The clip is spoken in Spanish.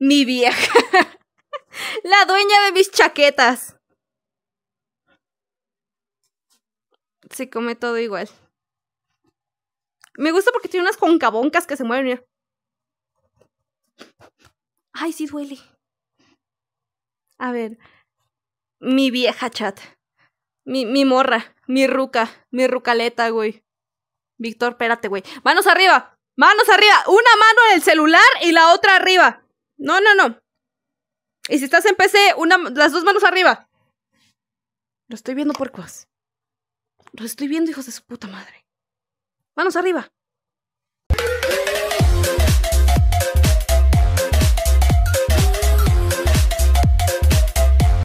mi vieja. La dueña de mis chaquetas. Se come todo igual. Me gusta porque tiene unas concaboncas que se mueven. Ay, sí duele. A ver. Mi vieja chat. Mi, mi morra. Mi ruca. Mi rucaleta, güey. Víctor, espérate, güey. Manos arriba. Manos arriba. Una mano en el celular y la otra arriba. No, no, no. Y si estás en PC, una, las dos manos arriba. Lo estoy viendo, cuas Lo estoy viendo, hijos de su puta madre. Manos arriba.